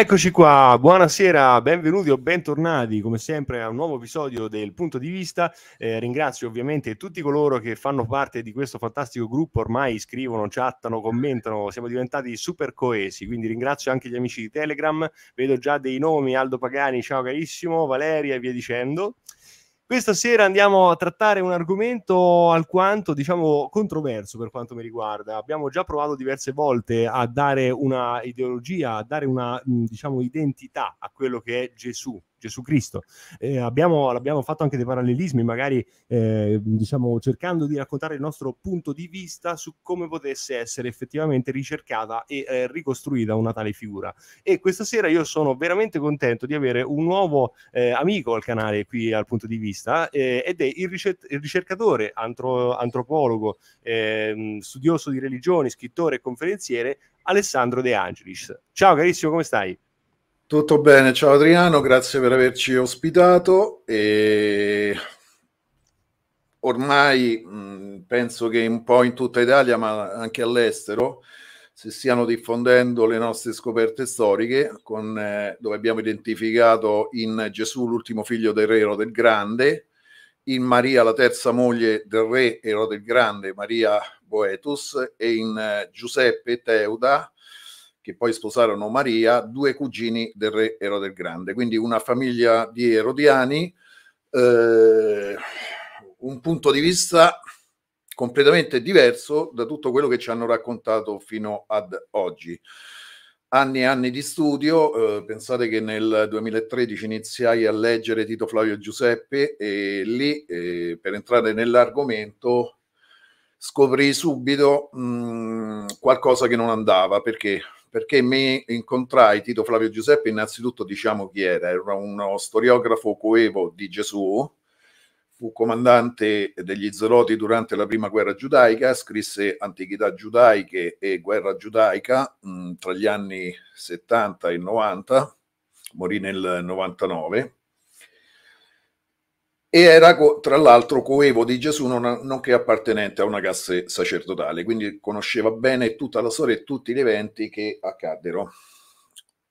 Eccoci qua, buonasera, benvenuti o bentornati come sempre a un nuovo episodio del Punto di Vista. Eh, ringrazio ovviamente tutti coloro che fanno parte di questo fantastico gruppo, ormai scrivono, chattano, commentano, siamo diventati super coesi, quindi ringrazio anche gli amici di Telegram, vedo già dei nomi, Aldo Pagani, ciao carissimo, Valeria e via dicendo. Questa sera andiamo a trattare un argomento alquanto, diciamo, controverso per quanto mi riguarda. Abbiamo già provato diverse volte a dare una ideologia, a dare una, diciamo, identità a quello che è Gesù, Gesù Cristo. Eh, abbiamo, abbiamo, fatto anche dei parallelismi, magari eh, diciamo, cercando di raccontare il nostro punto di vista su come potesse essere effettivamente ricercata e eh, ricostruita una tale figura. E questa sera io sono veramente contento di avere un nuovo eh, amico al canale qui al punto di vista eh, ed è il, ricer- il ricercatore, antro- antropologo, ehm, studioso di religioni, scrittore e conferenziere Alessandro De Angelis. Ciao carissimo, come stai? Tutto bene, ciao Adriano, grazie per averci ospitato. E ormai mh, mm, penso che un po' in tutta Italia, ma anche all'estero, si stiano diffondendo le nostre scoperte storiche, con, eh, dove abbiamo identificato in Gesù l'ultimo figlio del re Erode il Grande, in Maria la terza moglie del re Erode il Grande, Maria Boetus, e in eh, Giuseppe Teuda che poi sposarono Maria, due cugini del re Erode il Grande, quindi una famiglia di erodiani, eh, un punto di vista completamente diverso da tutto quello che ci hanno raccontato fino ad oggi. Anni e anni di studio, eh, pensate che nel 2013 iniziai a leggere Tito Flavio Giuseppe e lì, eh, per entrare nell'argomento, scoprì subito mh, mm, qualcosa che non andava perché perché mi incontrai Tito Flavio Giuseppe, innanzitutto diciamo chi era, era uno storiografo coevo di Gesù, fu comandante degli Zeloti durante la prima guerra giudaica, scrisse Antichità giudaiche e Guerra giudaica mh, mm, tra gli anni 70 e 90, morì nel 99 e era tra l'altro coevo di Gesù non, nonché appartenente a una classe sacerdotale, quindi conosceva bene tutta la storia e tutti gli eventi che accaddero.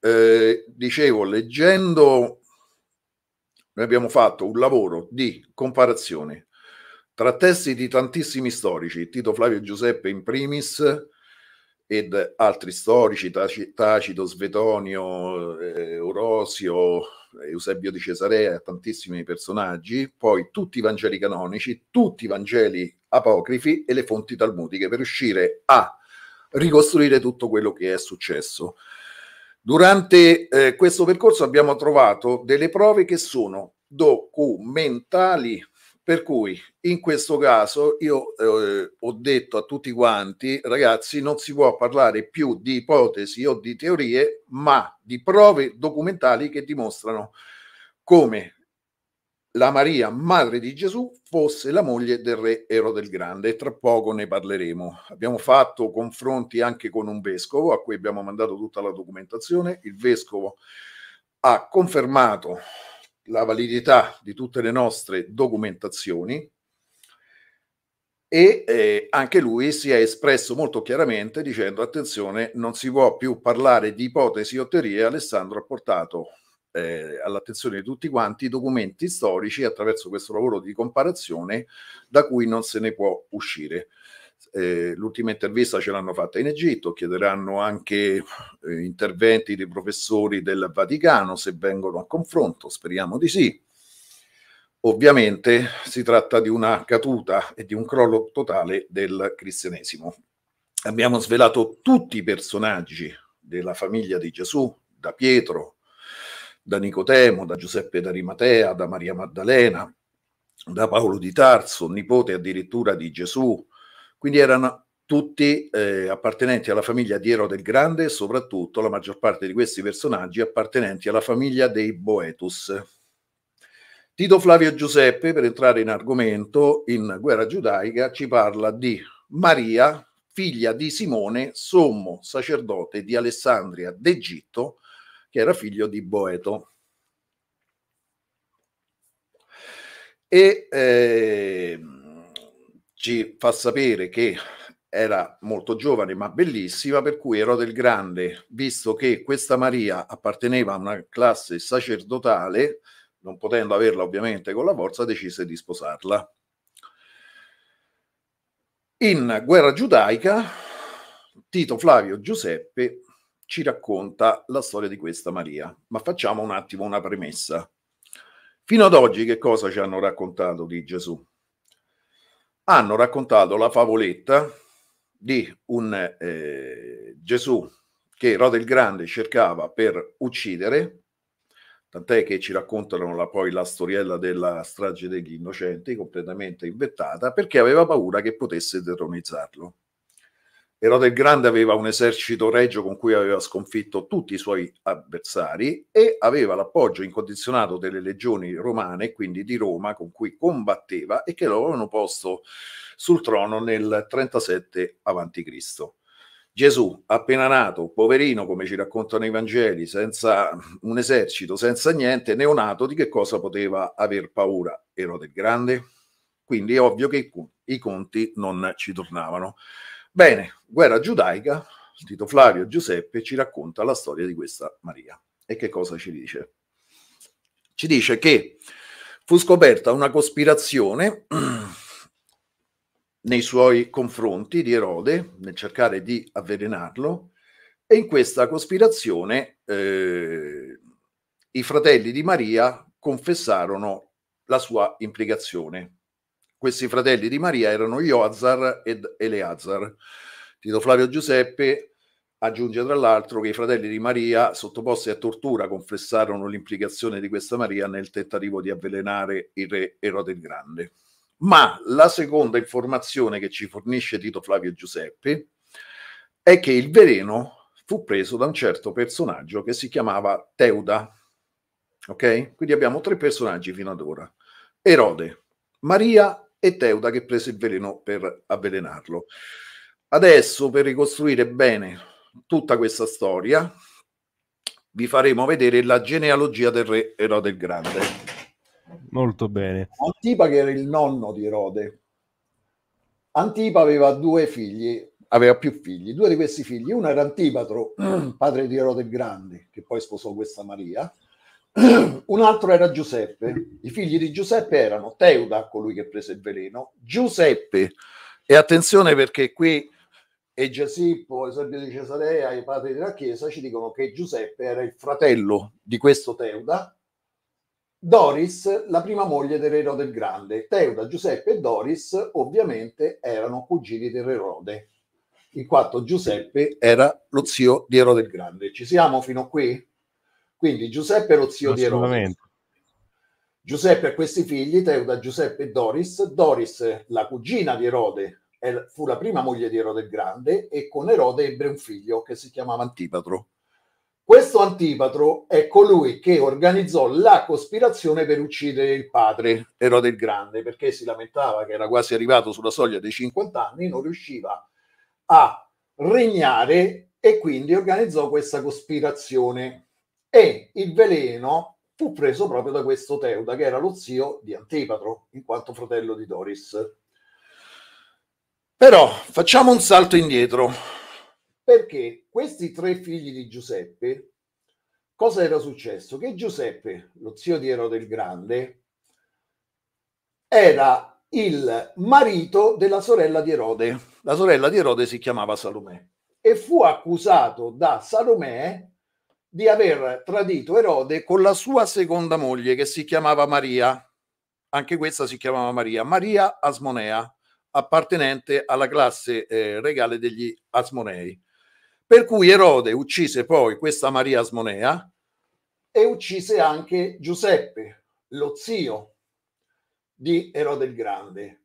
Eh, dicevo, leggendo, noi abbiamo fatto un lavoro di comparazione tra testi di tantissimi storici, Tito Flavio Giuseppe in primis, ed altri storici, Tacito, Svetonio, eh, Orosio, Eusebio di Cesarea, tantissimi personaggi, poi tutti i Vangeli canonici, tutti i Vangeli apocrifi e le fonti talmudiche per riuscire a ricostruire tutto quello che è successo. Durante eh, questo percorso abbiamo trovato delle prove che sono documentali per cui in questo caso io eh, ho detto a tutti quanti, ragazzi, non si può parlare più di ipotesi o di teorie, ma di prove documentali che dimostrano come la Maria, madre di Gesù, fosse la moglie del re Erode il Grande. Tra poco ne parleremo. Abbiamo fatto confronti anche con un vescovo a cui abbiamo mandato tutta la documentazione. Il vescovo ha confermato la validità di tutte le nostre documentazioni e eh, anche lui si è espresso molto chiaramente dicendo attenzione non si può più parlare di ipotesi o teorie Alessandro ha portato eh, all'attenzione di tutti quanti i documenti storici attraverso questo lavoro di comparazione da cui non se ne può uscire eh, l'ultima intervista ce l'hanno fatta in Egitto, chiederanno anche eh, interventi dei professori del Vaticano se vengono a confronto, speriamo di sì. Ovviamente si tratta di una caduta e di un crollo totale del cristianesimo. Abbiamo svelato tutti i personaggi della famiglia di Gesù, da Pietro, da Nicotemo, da Giuseppe d'Arimatea, da Maria Maddalena, da Paolo di Tarso, nipote addirittura di Gesù, quindi erano tutti eh, appartenenti alla famiglia di Ero del Grande e soprattutto la maggior parte di questi personaggi appartenenti alla famiglia dei Boetus. Tito Flavio Giuseppe, per entrare in argomento, in guerra giudaica ci parla di Maria, figlia di Simone, sommo sacerdote di Alessandria d'Egitto, che era figlio di Boeto. E eh, ci fa sapere che era molto giovane ma bellissima, per cui Erode il Grande, visto che questa Maria apparteneva a una classe sacerdotale, non potendo averla ovviamente con la forza, decise di sposarla. In Guerra giudaica, Tito Flavio Giuseppe ci racconta la storia di questa Maria, ma facciamo un attimo una premessa. Fino ad oggi che cosa ci hanno raccontato di Gesù? hanno raccontato la favoletta di un eh, Gesù che Erode il Grande cercava per uccidere, tant'è che ci raccontano la, poi la storiella della strage degli innocenti, completamente inventata, perché aveva paura che potesse detronizzarlo. Erode il Grande aveva un esercito regio con cui aveva sconfitto tutti i suoi avversari e aveva l'appoggio incondizionato delle legioni romane, quindi di Roma, con cui combatteva e che lo avevano posto sul trono nel 37 a.C. Gesù, appena nato, poverino, come ci raccontano i Vangeli, senza un esercito, senza niente, neonato, di che cosa poteva aver paura Erode il Grande? Quindi è ovvio che i conti non ci tornavano. Bene, guerra giudaica, Tito Flavio Giuseppe ci racconta la storia di questa Maria. E che cosa ci dice? Ci dice che fu scoperta una cospirazione nei suoi confronti di Erode nel cercare di avvelenarlo e in questa cospirazione eh, i fratelli di Maria confessarono la sua implicazione questi fratelli di Maria erano Ioazar ed Eleazar. Tito Flavio Giuseppe aggiunge tra l'altro che i fratelli di Maria, sottoposti a tortura, confessarono l'implicazione di questa Maria nel tentativo di avvelenare il re Erode il Grande. Ma la seconda informazione che ci fornisce Tito Flavio Giuseppe è che il veleno fu preso da un certo personaggio che si chiamava Teuda. Ok? Quindi abbiamo tre personaggi fino ad ora: Erode, Maria e Teuda che prese il veleno per avvelenarlo. Adesso, per ricostruire bene tutta questa storia, vi faremo vedere la genealogia del re Erode il Grande. Molto bene. Antipa che era il nonno di Erode. Antipa aveva due figli, aveva più figli. Due di questi figli, uno era Antipatro, padre di Erode il Grande, che poi sposò questa Maria, un altro era Giuseppe. I figli di Giuseppe erano Teuda, colui che prese il veleno, Giuseppe. E attenzione perché qui e Giasippo, Eusebio di Cesarea, i padri della Chiesa ci dicono che Giuseppe era il fratello di questo Teuda, Doris, la prima moglie dell'Erode il Grande. Teuda, Giuseppe e Doris ovviamente erano cugini dell'Erode, in quanto Giuseppe era lo zio di Erode il Grande. Ci siamo fino a qui? Quindi Giuseppe è lo zio di Erode. Giuseppe ha questi figli, Teuda, Giuseppe e Doris. Doris, la cugina di Erode, fu la prima moglie di Erode il Grande e con Erode ebbe un figlio che si chiamava Antipatro. Questo Antipatro è colui che organizzò la cospirazione per uccidere il padre, Erode il Grande, perché si lamentava che era quasi arrivato sulla soglia dei 50 anni, non riusciva a regnare e quindi organizzò questa cospirazione. E il veleno fu preso proprio da questo Teuda, che era lo zio di Antipatro, in quanto fratello di Doris. Però facciamo un salto indietro, perché questi tre figli di Giuseppe, cosa era successo? Che Giuseppe, lo zio di Erode il Grande, era il marito della sorella di Erode. La sorella di Erode si chiamava Salomè e fu accusato da Salomè di aver tradito Erode con la sua seconda moglie che si chiamava Maria, anche questa si chiamava Maria, Maria Asmonea, appartenente alla classe eh, regale degli Asmonei. Per cui Erode uccise poi questa Maria Asmonea e uccise anche Giuseppe, lo zio di Erode il Grande.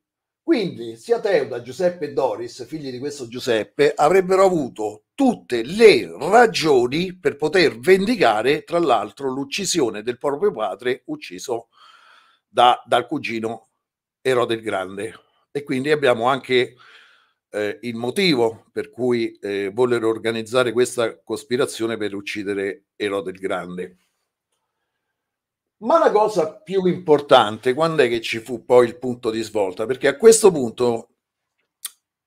Quindi sia Teuda, Giuseppe e Doris, figli di questo Giuseppe, avrebbero avuto tutte le ragioni per poter vendicare, tra l'altro, l'uccisione del proprio padre ucciso da, dal cugino Erode il Grande. E quindi abbiamo anche eh, il motivo per cui eh, vollero organizzare questa cospirazione per uccidere Erode il Grande. Ma la cosa più importante, quando è che ci fu poi il punto di svolta? Perché a questo punto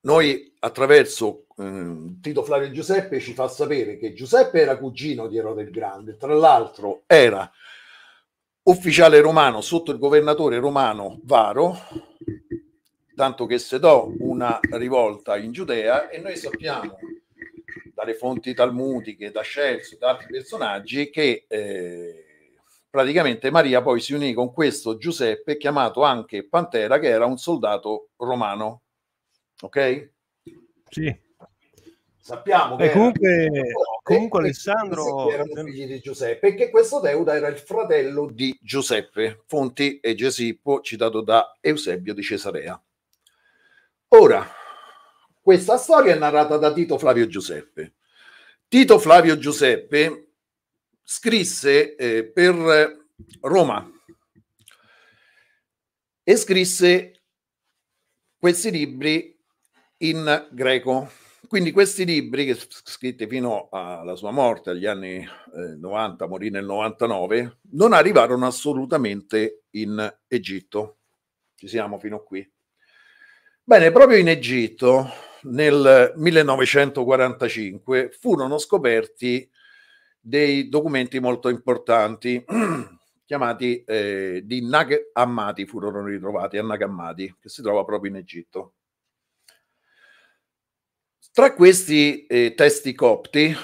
noi attraverso eh, Tito Flavio Giuseppe ci fa sapere che Giuseppe era cugino di Erode il Grande, tra l'altro era ufficiale romano sotto il governatore romano Varo, tanto che sedò una rivolta in Giudea e noi sappiamo dalle fonti talmudiche, da Scelso, da altri personaggi che... Eh, praticamente Maria poi si unì con questo Giuseppe chiamato anche Pantera che era un soldato romano ok? sì sappiamo che e comunque, era... comunque Alessandro erano figli di Giuseppe e che questo Deuda era il fratello di Giuseppe Fonti e Gesippo citato da Eusebio di Cesarea ora questa storia è narrata da Tito Flavio Giuseppe Tito Flavio Giuseppe scrisse eh, per Roma e scrisse questi libri in greco. Quindi questi libri, che scritti fino alla sua morte, agli anni eh, 90, morì nel 99, non arrivarono assolutamente in Egitto. Ci siamo fino a qui. Bene, proprio in Egitto, nel 1945, furono scoperti dei documenti molto importanti chiamati eh, di Nag furono ritrovati a Nag che si trova proprio in Egitto. Tra questi eh, testi copti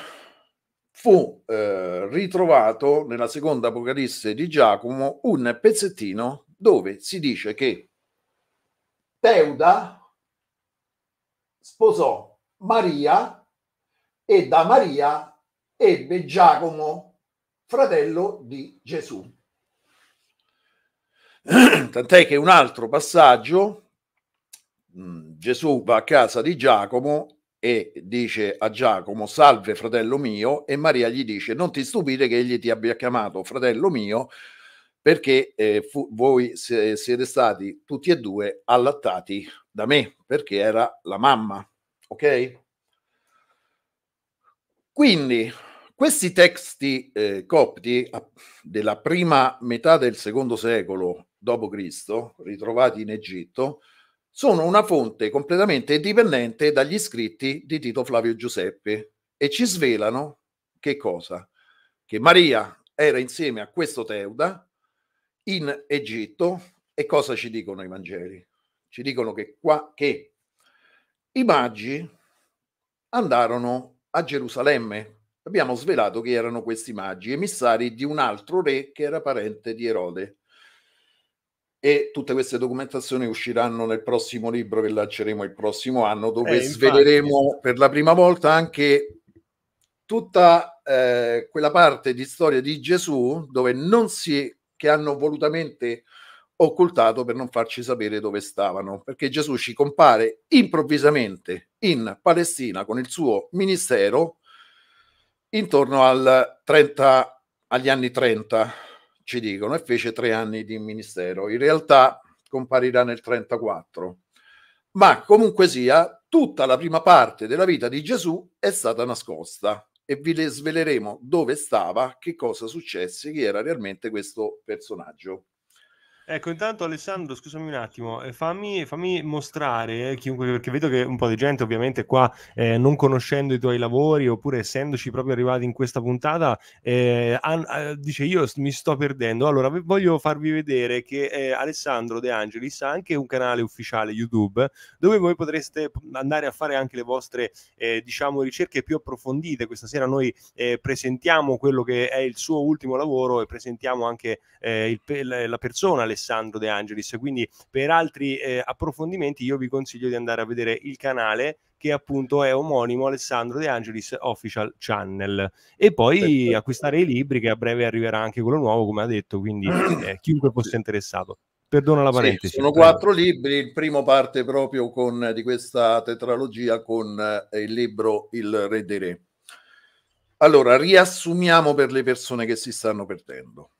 fu eh, ritrovato nella seconda Apocalisse di Giacomo un pezzettino dove si dice che Teuda sposò Maria e da Maria ebbe Giacomo, fratello di Gesù. Tant'è che un altro passaggio, mm, Gesù va a casa di Giacomo e dice a Giacomo, salve fratello mio, e Maria gli dice, non ti stupire che egli ti abbia chiamato fratello mio, perché eh, fu, voi se, siete stati tutti e due allattati da me, perché era la mamma, ok? Quindi questi testi eh, copti della prima metà del secondo secolo d.C., ritrovati in Egitto, sono una fonte completamente dipendente dagli scritti di Tito Flavio Giuseppe e ci svelano che cosa? Che Maria era insieme a questo Teuda in Egitto e cosa ci dicono i Vangeli? Ci dicono che, qua, che i magi andarono a Gerusalemme. Abbiamo svelato che erano questi magi, emissari di un altro re che era parente di Erode. E tutte queste documentazioni usciranno nel prossimo libro che lanceremo il prossimo anno, dove eh, sveleremo per la prima volta anche tutta eh, quella parte di storia di Gesù dove non si che hanno volutamente occultato per non farci sapere dove stavano, perché Gesù ci compare improvvisamente in Palestina con il suo ministero intorno al 30, agli anni 30, ci dicono, e fece tre anni di ministero. In realtà comparirà nel 34. Ma comunque sia, tutta la prima parte della vita di Gesù è stata nascosta e vi sveleremo dove stava, che cosa successe, chi era realmente questo personaggio. Ecco, intanto Alessandro, scusami un attimo, eh, fammi, fammi mostrare, eh, chiunque, perché vedo che un po' di gente ovviamente qua, eh, non conoscendo i tuoi lavori, oppure essendoci proprio arrivati in questa puntata, eh, an- an- eh, dice io mi sto perdendo. Allora, v- voglio farvi vedere che eh, Alessandro De Angelis ha anche un canale ufficiale YouTube, dove voi potreste andare a fare anche le vostre, diciamo, ricerche più approfondite. Questa sera noi presentiamo quello che è il suo ultimo lavoro e presentiamo anche il, la persona, Alessandro De Angelis. Quindi per altri eh, approfondimenti io vi consiglio di andare a vedere il canale che appunto è omonimo Alessandro De Angelis Official Channel e poi sì. acquistare i libri che a breve arriverà anche quello nuovo come ha detto quindi eh, chiunque fosse interessato perdona la parentesi sì, sono quattro libri il primo parte proprio con, di questa tetralogia con eh, il libro Il Re dei Re allora riassumiamo per le persone che si stanno perdendo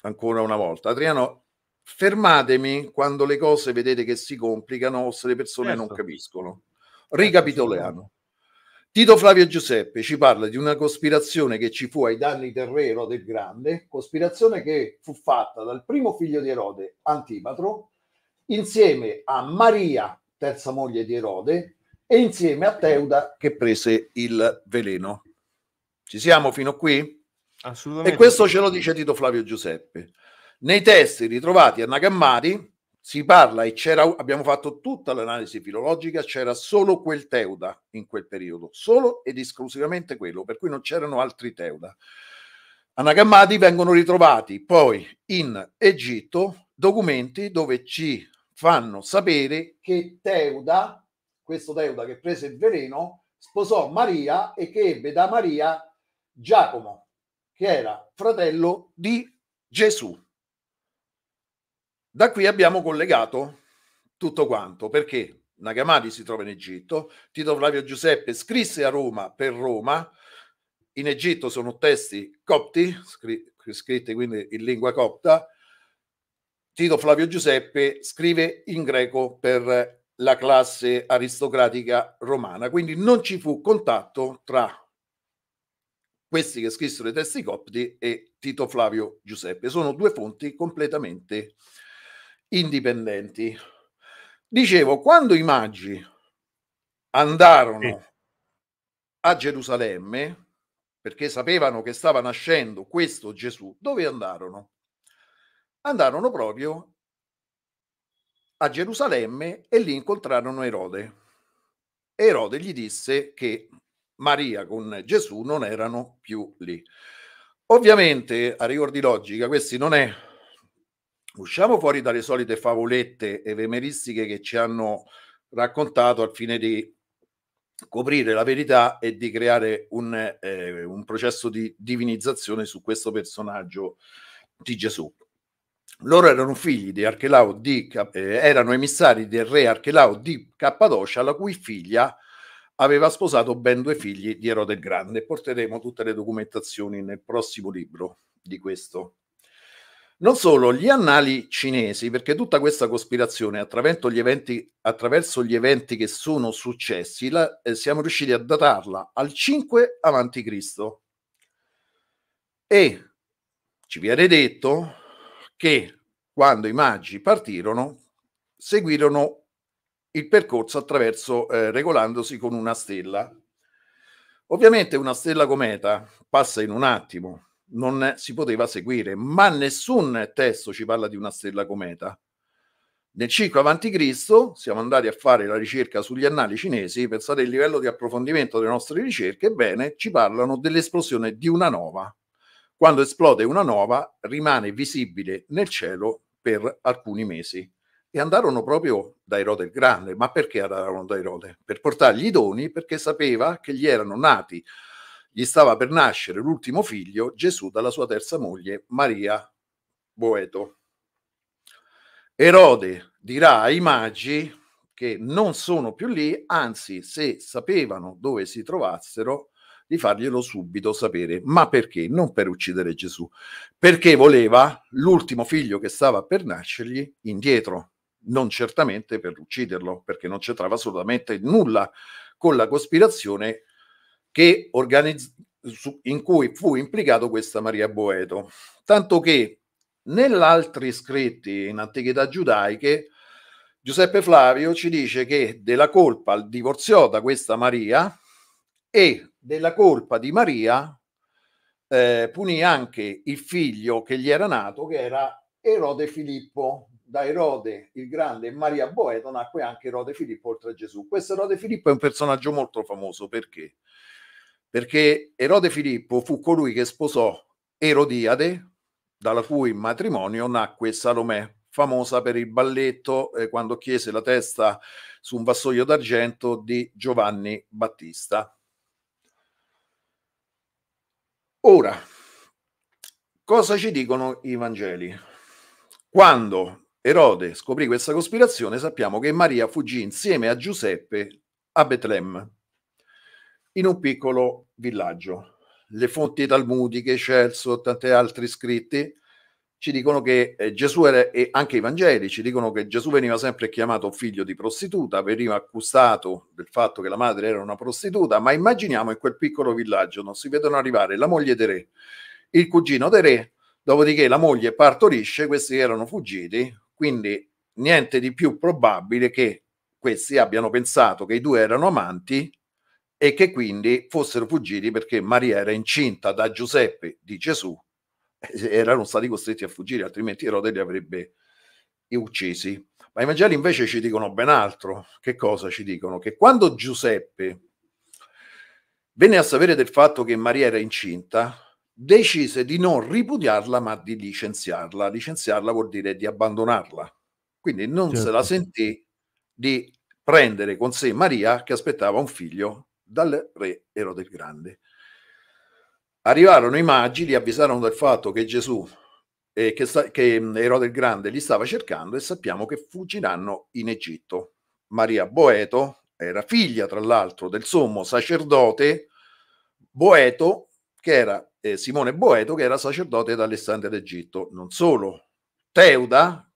ancora una volta Adriano fermatemi quando le cose vedete che si complicano o se le persone certo. non capiscono. Certo, Ricapitoliamo. Tito Flavio Giuseppe ci parla di una cospirazione che ci fu ai danni del re Erode il Grande, cospirazione che fu fatta dal primo figlio di Erode, Antipatro, insieme a Maria, terza moglie di Erode, e insieme a Teuda che prese il veleno. Ci siamo fino qui? Assolutamente. E questo ce lo dice Tito Flavio Giuseppe. Nei testi ritrovati a Nagammadi si parla e c'era, abbiamo fatto tutta l'analisi filologica, c'era solo quel Teuda in quel periodo, solo ed esclusivamente quello, per cui non c'erano altri Teuda. Anagammadi vengono ritrovati poi in Egitto documenti dove ci fanno sapere che Teuda, questo Teuda che prese il veleno, sposò Maria e che ebbe da Maria Giacomo, che era fratello di Gesù. Da qui abbiamo collegato tutto quanto, perché Nagamati si trova in Egitto, Tito Flavio Giuseppe scrisse a Roma per Roma, in Egitto sono testi copti, scritti quindi in lingua copta, Tito Flavio Giuseppe scrive in greco per la classe aristocratica romana, quindi non ci fu contatto tra questi che scrissero i testi copti e Tito Flavio Giuseppe. Sono due fonti completamente indipendenti. Dicevo, quando i magi andarono a Gerusalemme, perché sapevano che stava nascendo questo Gesù, dove andarono? Andarono proprio a Gerusalemme e lì incontrarono Erode. Erode gli disse che Maria con Gesù non erano più lì. Ovviamente, a rigor di logica, questi non è usciamo fuori dalle solite favolette evemeristiche che ci hanno raccontato al fine di coprire la verità e di creare un, eh, un processo di divinizzazione su questo personaggio di Gesù. Loro erano figli di Archelao di, eh, erano emissari del re Archelao di Cappadocia, la cui figlia aveva sposato ben due figli di Erode il Grande. Porteremo tutte le documentazioni nel prossimo libro di questo. Non solo, gli annali cinesi, perché tutta questa cospirazione attraverso gli eventi, attraverso gli eventi che sono successi, la, eh, siamo riusciti a datarla al 5 avanti Cristo. E ci viene detto che quando i magi partirono, seguirono il percorso attraverso eh, regolandosi con una stella. Ovviamente una stella cometa passa in un attimo, non si poteva seguire, ma nessun testo ci parla di una stella cometa. Nel 5 a.C. siamo andati a fare la ricerca sugli annali cinesi, pensate il livello di approfondimento delle nostre ricerche, ebbene ci parlano dell'esplosione di una nova. Quando esplode una nova rimane visibile nel cielo per alcuni mesi e andarono proprio da Erode il Grande. Ma perché andarono da Erode? Per portargli i doni perché sapeva che gli erano nati gli stava per nascere l'ultimo figlio, Gesù, dalla sua terza moglie, Maria Boeto. Erode dirà ai magi che non sono più lì, anzi se sapevano dove si trovassero, di farglielo subito sapere. Ma perché? Non per uccidere Gesù, perché voleva l'ultimo figlio che stava per nascergli indietro, non certamente per ucciderlo, perché non c'entrava assolutamente nulla con la cospirazione che organizz- in cui fu implicato questa Maria Boeto. Tanto che nell'altri scritti in antichità giudaiche, Giuseppe Flavio ci dice che della colpa divorziò da questa Maria e della colpa di Maria eh, punì anche il figlio che gli era nato, che era Erode Filippo. Da Erode il Grande e Maria Boeto nacque anche Erode Filippo oltre a Gesù. Questo Erode Filippo è un personaggio molto famoso perché? perché Erode Filippo fu colui che sposò Erodiade, dalla cui matrimonio nacque Salomè, famosa per il balletto eh, quando chiese la testa su un vassoio d'argento di Giovanni Battista. Ora, cosa ci dicono i Vangeli? Quando Erode scoprì questa cospirazione, sappiamo che Maria fuggì insieme a Giuseppe a Betlemme in un piccolo villaggio. Le fonti talmudiche, Celso, tanti altri scritti ci dicono che eh, Gesù era, e anche i Vangeli ci dicono che Gesù veniva sempre chiamato figlio di prostituta, veniva accusato del fatto che la madre era una prostituta, ma immaginiamo in quel piccolo villaggio non si vedono arrivare la moglie dei re, il cugino dei re, dopodiché la moglie partorisce, questi erano fuggiti, quindi niente di più probabile che questi abbiano pensato che i due erano amanti e che quindi fossero fuggiti perché Maria era incinta da Giuseppe di Gesù eh, erano stati costretti a fuggire, altrimenti Erode li avrebbe uccisi. Ma i Vangeli invece ci dicono ben altro. Che cosa ci dicono? Che quando Giuseppe venne a sapere del fatto che Maria era incinta, decise di non ripudiarla ma di licenziarla. Licenziarla vuol dire di abbandonarla. Quindi non certo. se la certo. sentì di prendere con sé Maria che aspettava un figlio dal re Erode il Grande. Arrivarono i magi, li avvisarono del fatto che Gesù, eh, che, sta, che mm, Erode il Grande li stava cercando e sappiamo che fuggiranno in Egitto. Maria Boeto era figlia, tra l'altro, del sommo sacerdote Boeto, che era eh, Simone Boeto, che era sacerdote ad Alessandria d'Egitto. Non solo, Teuda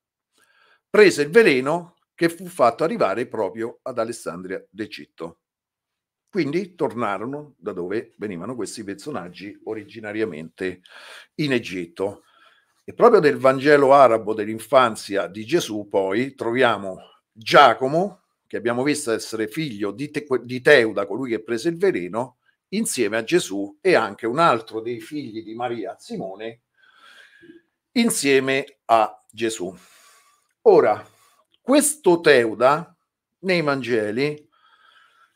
prese il veleno che fu fatto arrivare proprio ad Alessandria d'Egitto. Quindi tornarono da dove venivano questi personaggi originariamente in Egitto. E proprio del Vangelo arabo dell'infanzia di Gesù poi troviamo Giacomo, che abbiamo visto essere figlio di, Te- di Teuda, colui che prese il veleno, insieme a Gesù e anche un altro dei figli di Maria, Simone, insieme a Gesù. Ora, questo Teuda nei Vangeli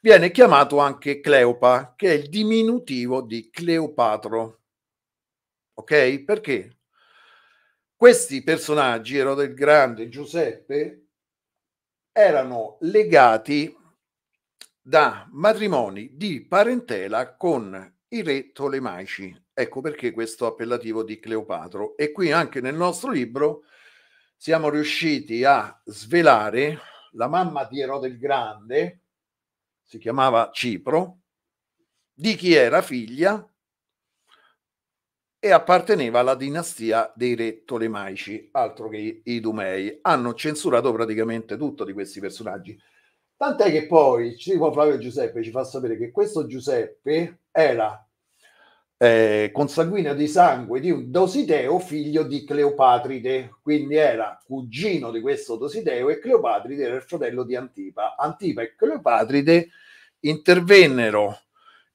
Viene chiamato anche Cleopa, che è il diminutivo di Cleopatro. Ok? Perché questi personaggi, Erode il Grande, e Giuseppe, erano legati da matrimoni di parentela con i re tolemaici. Ecco perché questo appellativo di Cleopatro. E qui anche nel nostro libro siamo riusciti a svelare la mamma di Erode il Grande, si chiamava Cipro, di chi era figlia e apparteneva alla dinastia dei re tolemaici, altro che i Idumei. Hanno censurato praticamente tutto di questi personaggi. Tant'è che poi Cimo Flavio Giuseppe ci fa sapere che questo Giuseppe era eh, consanguineo di sangue di un Dosideo figlio di Cleopatride, quindi era cugino di questo Dosideo e Cleopatride era il fratello di Antipa. Antipa e Cleopatride intervennero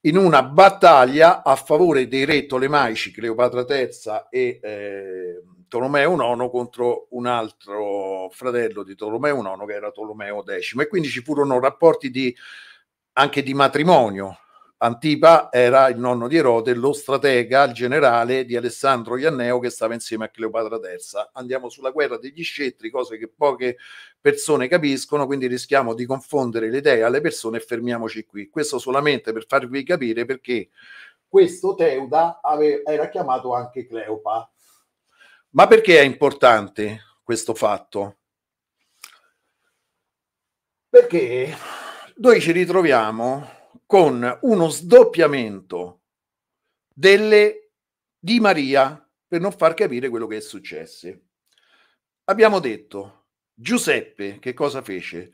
in una battaglia a favore dei re tolemaici Cleopatra III e eh, Tolomeo IX contro un altro fratello di Tolomeo IX che era Tolomeo X e quindi ci furono rapporti di, anche di matrimonio Antipa era il nonno di Erode, lo stratega, il generale di Alessandro Ianneo che stava insieme a Cleopatra III. Andiamo sulla guerra degli scettri, cose che poche persone capiscono, quindi rischiamo di confondere le idee alle persone e fermiamoci qui. Questo solamente per farvi capire perché questo Teuda era chiamato anche Cleopa. Ma perché è importante questo fatto? Perché noi ci ritroviamo con uno sdoppiamento delle, di Maria per non far capire quello che è successo. Abbiamo detto, Giuseppe che cosa fece?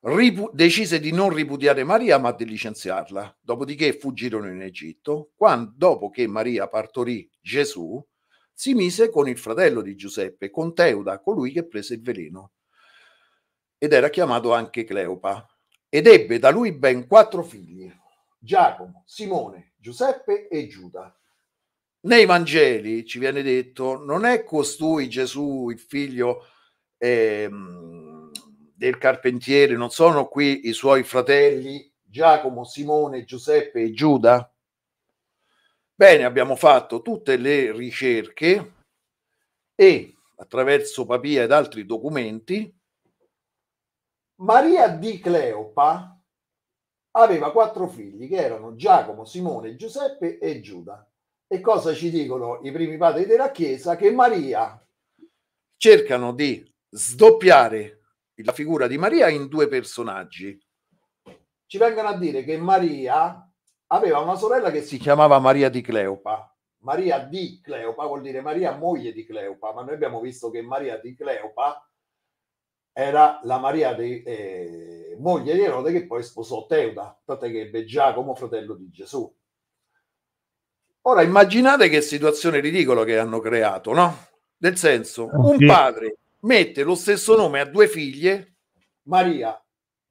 Ripu- decise di non ripudiare Maria ma di licenziarla, dopodiché fuggirono in Egitto, quando, dopo che Maria partorì Gesù, si mise con il fratello di Giuseppe, con Teuda, colui che prese il veleno, ed era chiamato anche Cleopa ed ebbe da lui ben quattro figli, Giacomo, Simone, Giuseppe e Giuda. Nei Vangeli ci viene detto, non è costui Gesù il figlio eh, del carpentiere, non sono qui i suoi fratelli Giacomo, Simone, Giuseppe e Giuda? Bene, abbiamo fatto tutte le ricerche e attraverso Papia ed altri documenti Maria di Cleopa aveva quattro figli che erano Giacomo, Simone, Giuseppe e Giuda. E cosa ci dicono i primi padri della Chiesa? Che Maria cercano di sdoppiare la figura di Maria in due personaggi. Ci vengono a dire che Maria aveva una sorella che si chiamava Maria di Cleopa. Maria di Cleopa vuol dire Maria moglie di Cleopa, ma noi abbiamo visto che Maria di Cleopa era la Maria dei, eh, moglie di Erode che poi sposò Teuda, tant'è che ebbe Giacomo fratello di Gesù. Ora immaginate che situazione ridicola che hanno creato, no? Nel senso, ah, un padre mette lo stesso nome a due figlie, Maria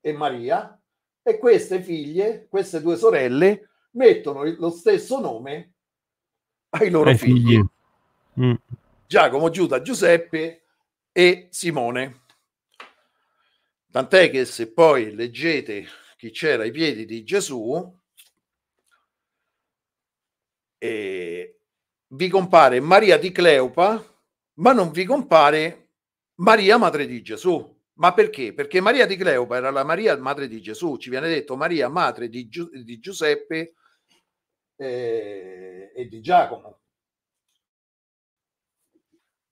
e Maria, e queste figlie, queste due sorelle, mettono lo stesso nome ai loro Ai figli. figli. Mm. Giacomo, Giuda, Giuseppe e Simone. Tant'è che se poi leggete chi c'era ai piedi di Gesù, eh, vi compare Maria di Cleopa, ma non vi compare Maria madre di Gesù. Ma perché? Perché Maria di Cleopa era la Maria madre di Gesù, ci viene detto Maria madre di, Gi- di Giuseppe eh, e di Giacomo.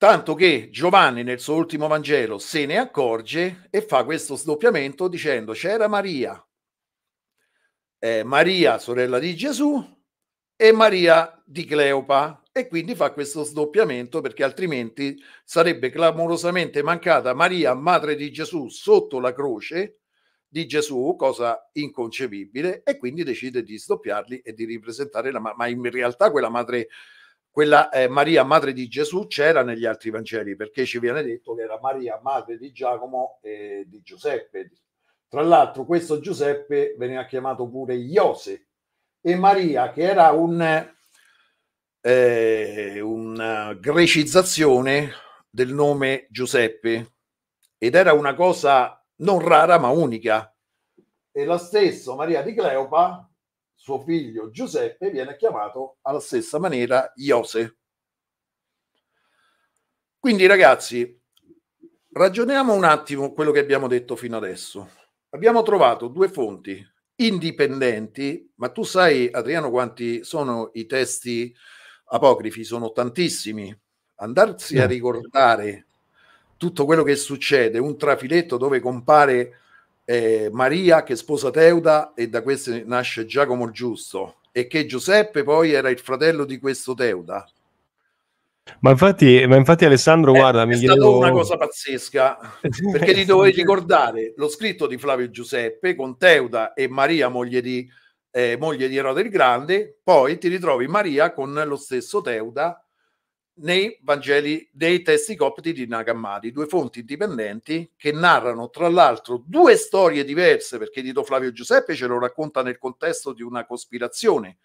Tanto che Giovanni nel suo ultimo Vangelo se ne accorge e fa questo sdoppiamento dicendo c'era Maria, eh, Maria sorella di Gesù e Maria di Cleopa e quindi fa questo sdoppiamento perché altrimenti sarebbe clamorosamente mancata Maria, madre di Gesù, sotto la croce di Gesù, cosa inconcepibile, e quindi decide di sdoppiarli e di ripresentare la ma-, ma in realtà quella madre quella eh, Maria madre di Gesù c'era negli altri Vangeli perché ci viene detto che era Maria madre di Giacomo e di Giuseppe. Tra l'altro questo Giuseppe veniva chiamato pure Iose e Maria che era un, eh, una eh, grecizzazione del nome Giuseppe ed era una cosa non rara ma unica. E la stessa Maria di Cleopa suo figlio Giuseppe viene chiamato alla stessa maniera Iose. Quindi ragazzi, ragioniamo un attimo quello che abbiamo detto fino adesso. Abbiamo trovato due fonti indipendenti, ma tu sai Adriano quanti sono i testi apocrifi? Sono tantissimi. Andarsi a ricordare tutto quello che succede, un trafiletto dove compare eh, Maria che sposa Teuda e da queste nasce Giacomo il Giusto e che Giuseppe poi era il fratello di questo Teuda. Ma infatti, ma infatti Alessandro, eh, guarda, mi chiedevo... È stata una cosa pazzesca, perché ti dovevi ricordare lo scritto di Flavio Giuseppe con Teuda e Maria, moglie di, eh, moglie di Erode il Grande, poi ti ritrovi Maria con lo stesso Teuda nei Vangeli dei testi copti di Nagammadi, due fonti indipendenti che narrano tra l'altro due storie diverse, perché Tito Flavio Giuseppe ce lo racconta nel contesto di una cospirazione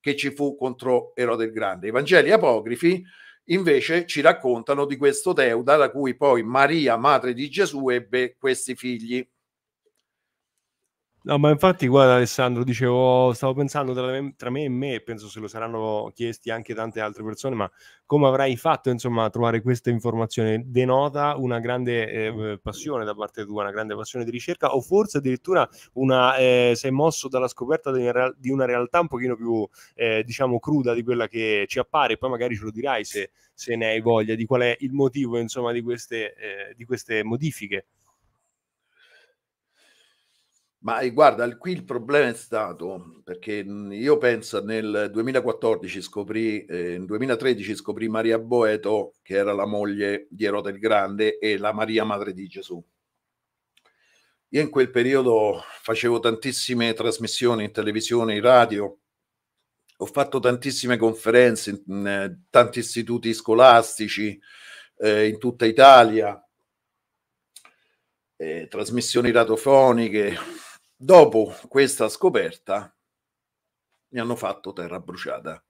che ci fu contro Erode il Grande. I Vangeli apocrifi invece ci raccontano di questo Teuda, da cui poi Maria, madre di Gesù, ebbe questi figli. No, ma infatti, guarda Alessandro, dicevo, stavo pensando tra me, tra me, e me, penso se lo saranno chiesti anche tante altre persone, ma come avrai fatto, insomma, a trovare questa informazione? Denota una grande eh, eh passione da parte tua, una grande passione di ricerca o forse addirittura una, eh, sei mosso dalla scoperta di una, realtà un pochino più, eh, diciamo, cruda di quella che ci appare, poi magari ce lo dirai se, se ne hai voglia, di qual è il motivo, insomma, di queste, eh, di queste modifiche. Ma eh, guarda, qui il problema è stato perché mhmm, io penso nel 2014 scoprì, eh, nel 2013 scoprì Maria Boeto, che era la moglie di Erode il Grande e la Maria Madre di Gesù. Io in quel periodo facevo tantissime trasmissioni in televisione, in radio, ho fatto tantissime conferenze in, in mhmm, tanti istituti scolastici eh, in tutta Italia, eh, trasmissioni radiofoniche dopo questa scoperta mi hanno fatto terra bruciata.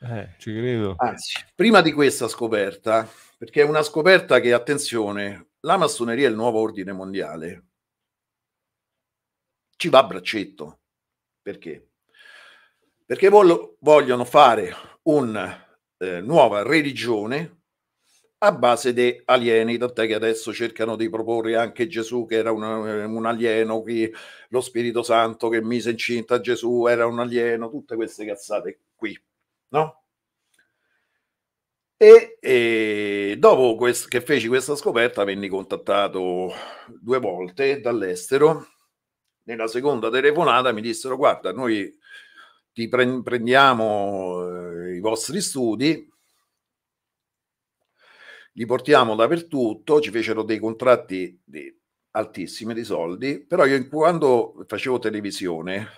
Eh, ci credo. Anzi, prima di questa scoperta, perché è una scoperta che, attenzione, la massoneria e il nuovo ordine mondiale ci va a braccetto. Perché? Perché voglio, vogliono fare una eh, nuova religione a base di alieni, tant'è che adesso cercano di proporre anche Gesù che era un, eh, un alieno, qui lo Spirito Santo che mise incinta Gesù era un alieno, tutte queste cazzate qui, no? E, e dopo quest- che feci questa scoperta venni contattato due volte dall'estero, nella seconda telefonata mi dissero guarda noi ti pre- prendiamo eh, i vostri studi li portiamo dappertutto, ci fecero dei contratti di altissimi di soldi, però io quando facevo televisione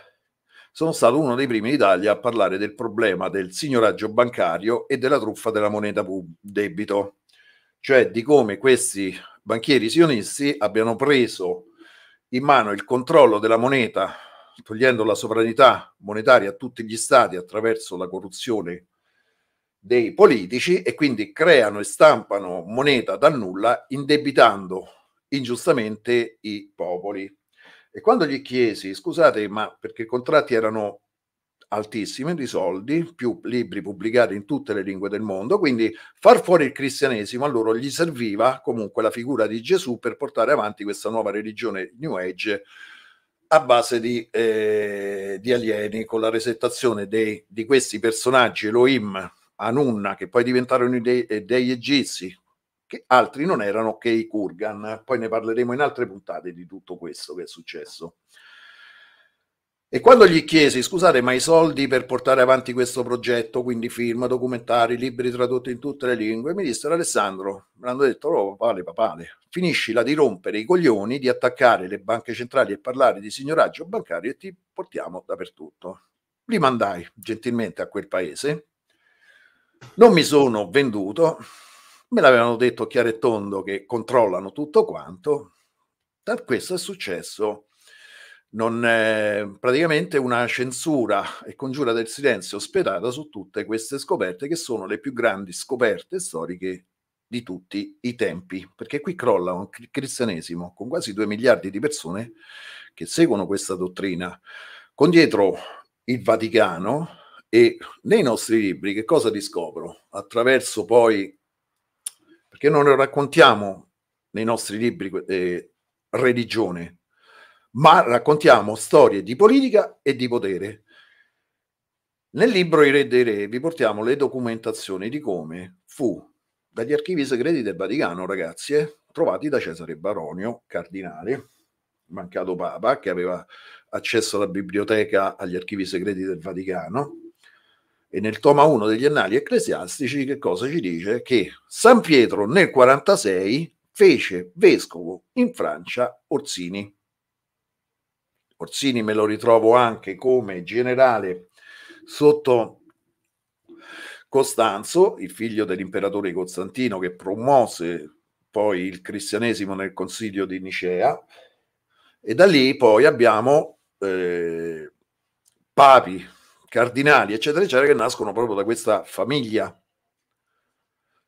sono stato uno dei primi in Italia a parlare del problema del signoraggio bancario e della truffa della moneta debito, cioè di come questi banchieri sionisti abbiano preso in mano il controllo della moneta, togliendo la sovranità monetaria a tutti gli stati attraverso la corruzione dei politici e quindi creano e stampano moneta dal nulla indebitando ingiustamente i popoli. E quando gli chiesi, scusate, ma perché i contratti erano altissimi di soldi, più libri pubblicati in tutte le lingue del mondo, quindi far fuori il cristianesimo a loro gli serviva comunque la figura di Gesù per portare avanti questa nuova religione New Age a base di, eh, di alieni, con la resettazione dei, di questi personaggi Elohim Anunna, che poi diventarono i eh, dei, egizi, che altri non erano che i Kurgan. Poi ne parleremo in altre puntate di tutto questo che è successo. E quando gli chiesi, scusate, ma i soldi per portare avanti questo progetto, quindi film, documentari, libri tradotti in tutte le lingue, mi disse Alessandro, mi hanno detto, oh papale, papale, finiscila di rompere i coglioni, di attaccare le banche centrali e parlare di signoraggio bancario e ti portiamo dappertutto. Li mandai gentilmente a quel paese non mi sono venduto, me l'avevano detto chiaro e tondo che controllano tutto quanto. da Questo è successo. Non, eh, praticamente una censura e congiura del silenzio ospedata su tutte queste scoperte che sono le più grandi scoperte storiche di tutti i tempi, perché qui crolla un cristianesimo con quasi 2 miliardi di persone che seguono questa dottrina, con dietro il Vaticano e nei nostri libri che cosa riscopro? Attraverso poi, perché non raccontiamo nei nostri libri eh, religione, ma raccontiamo storie di politica e di potere. Nel libro I Re dei Re vi portiamo le documentazioni di come fu dagli archivi segreti del Vaticano, ragazzi, eh, trovati da Cesare Baronio, cardinale, mancato papa, che aveva accesso alla biblioteca agli archivi segreti del Vaticano, e nel toma 1 degli annali ecclesiastici che cosa ci dice? Che San Pietro nel 46 fece vescovo in Francia Orsini. Orsini me lo ritrovo anche come generale sotto Costanzo, il figlio dell'imperatore Costantino che promosse poi il cristianesimo nel Consiglio di Nicea e da lì poi abbiamo eh, papi cardinali, eccetera, eccetera, che nascono proprio da questa famiglia.